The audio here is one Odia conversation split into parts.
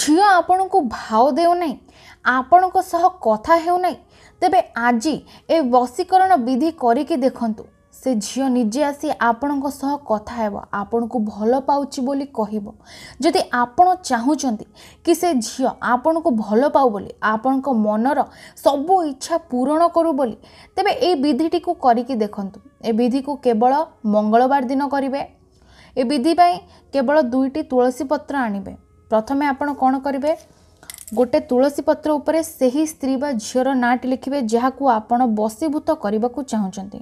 ଝିଅ ଆପଣଙ୍କୁ ଭାଉ ଦେଉନାହିଁ ଆପଣଙ୍କ ସହ କଥା ହେଉନାହିଁ ତେବେ ଆଜି ଏ ବଶୀକରଣ ବିଧି କରିକି ଦେଖନ୍ତୁ ସେ ଝିଅ ନିଜେ ଆସି ଆପଣଙ୍କ ସହ କଥା ହେବ ଆପଣଙ୍କୁ ଭଲ ପାଉଛି ବୋଲି କହିବ ଯଦି ଆପଣ ଚାହୁଁଛନ୍ତି କି ସେ ଝିଅ ଆପଣଙ୍କୁ ଭଲ ପାଉ ବୋଲି ଆପଣଙ୍କ ମନର ସବୁ ଇଚ୍ଛା ପୂରଣ କରୁ ବୋଲି ତେବେ ଏଇ ବିଧିଟିକୁ କରିକି ଦେଖନ୍ତୁ ଏ ବିଧିକୁ କେବଳ ମଙ୍ଗଳବାର ଦିନ କରିବେ ଏ ବିଧି ପାଇଁ କେବଳ ଦୁଇଟି ତୁଳସୀ ପତ୍ର ଆଣିବେ ପ୍ରଥମେ ଆପଣ କ'ଣ କରିବେ ଗୋଟେ ତୁଳସୀ ପତ୍ର ଉପରେ ସେହି ସ୍ତ୍ରୀ ବା ଝିଅର ନାଁଟି ଲେଖିବେ ଯାହାକୁ ଆପଣ ବସିଭୂତ କରିବାକୁ ଚାହୁଁଛନ୍ତି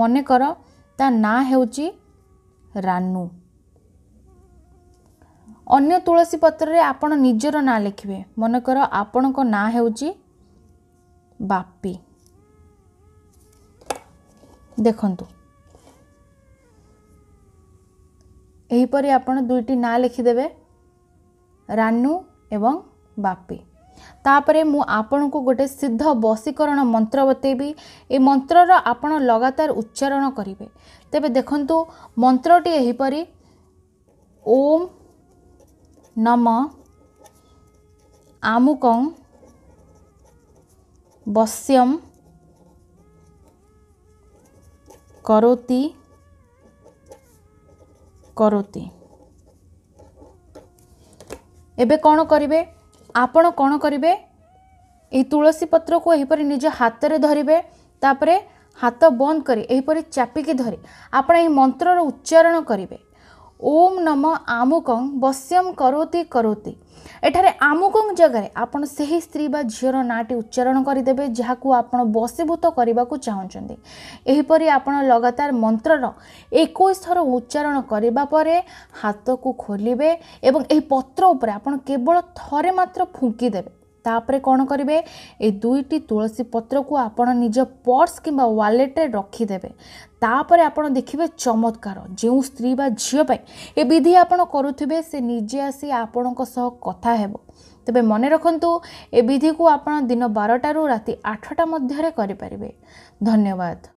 ମନେକର ତା ନାଁ ହେଉଛି ରାନୁ ଅନ୍ୟ ତୁଳସୀ ପତ୍ରରେ ଆପଣ ନିଜର ନାଁ ଲେଖିବେ ମନେକର ଆପଣଙ୍କ ନାଁ ହେଉଛି ବାପି ଦେଖନ୍ତୁ ଏହିପରି ଆପଣ ଦୁଇଟି ନାଁ ଲେଖିଦେବେ ରାନୁ ଏବଂ ବାପି ତାପରେ ମୁଁ ଆପଣଙ୍କୁ ଗୋଟେ ସିଦ୍ଧ ବଶୀକରଣ ମନ୍ତ୍ର ବତେଇବି ଏ ମନ୍ତ୍ରର ଆପଣ ଲଗାତାର ଉଚ୍ଚାରଣ କରିବେ ତେବେ ଦେଖନ୍ତୁ ମନ୍ତ୍ରଟି ଏହିପରି ଓମ୍ ନମ আমুকং বশ্যম করতি করতি ଏବେ କ'ଣ କରିବେ ଆପଣ କ'ଣ କରିବେ ଏହି ତୁଳସୀ ପତ୍ରକୁ ଏହିପରି ନିଜ ହାତରେ ଧରିବେ ତାପରେ ହାତ ବନ୍ଦ କରି ଏହିପରି ଚାପିକି ଧରି ଆପଣ ଏହି ମନ୍ତ୍ରର ଉଚ୍ଚାରଣ କରିବେ ଓମ୍ ନମ ଆମୁକଂ ବଶ୍ୟମ କରୋତି କରୋତି ଏଠାରେ ଆମୁକଂ ଜାଗାରେ ଆପଣ ସେହି ସ୍ତ୍ରୀ ବା ଝିଅର ନାଁଟି ଉଚ୍ଚାରଣ କରିଦେବେ ଯାହାକୁ ଆପଣ ବଶୀଭୂତ କରିବାକୁ ଚାହୁଁଛନ୍ତି ଏହିପରି ଆପଣ ଲଗାତାର ମନ୍ତ୍ରର ଏକୋଇଶ ଥର ଉଚ୍ଚାରଣ କରିବା ପରେ ହାତକୁ ଖୋଲିବେ ଏବଂ ଏହି ପତ୍ର ଉପରେ ଆପଣ କେବଳ ଥରେ ମାତ୍ର ଫୁଙ୍କିଦେବେ ତାପରେ କ'ଣ କରିବେ ଏ ଦୁଇଟି ତୁଳସୀ ପତ୍ରକୁ ଆପଣ ନିଜ ପର୍ସ କିମ୍ବା ୱାଲେଟ୍ରେ ରଖିଦେବେ ତାପରେ ଆପଣ ଦେଖିବେ ଚମତ୍କାର ଯେଉଁ ସ୍ତ୍ରୀ ବା ଝିଅ ପାଇଁ ଏ ବିଧି ଆପଣ କରୁଥିବେ ସେ ନିଜେ ଆସି ଆପଣଙ୍କ ସହ କଥା ହେବ ତେବେ ମନେ ରଖନ୍ତୁ ଏ ବିଧିକୁ ଆପଣ ଦିନ ବାରଟାରୁ ରାତି ଆଠଟା ମଧ୍ୟରେ କରିପାରିବେ ଧନ୍ୟବାଦ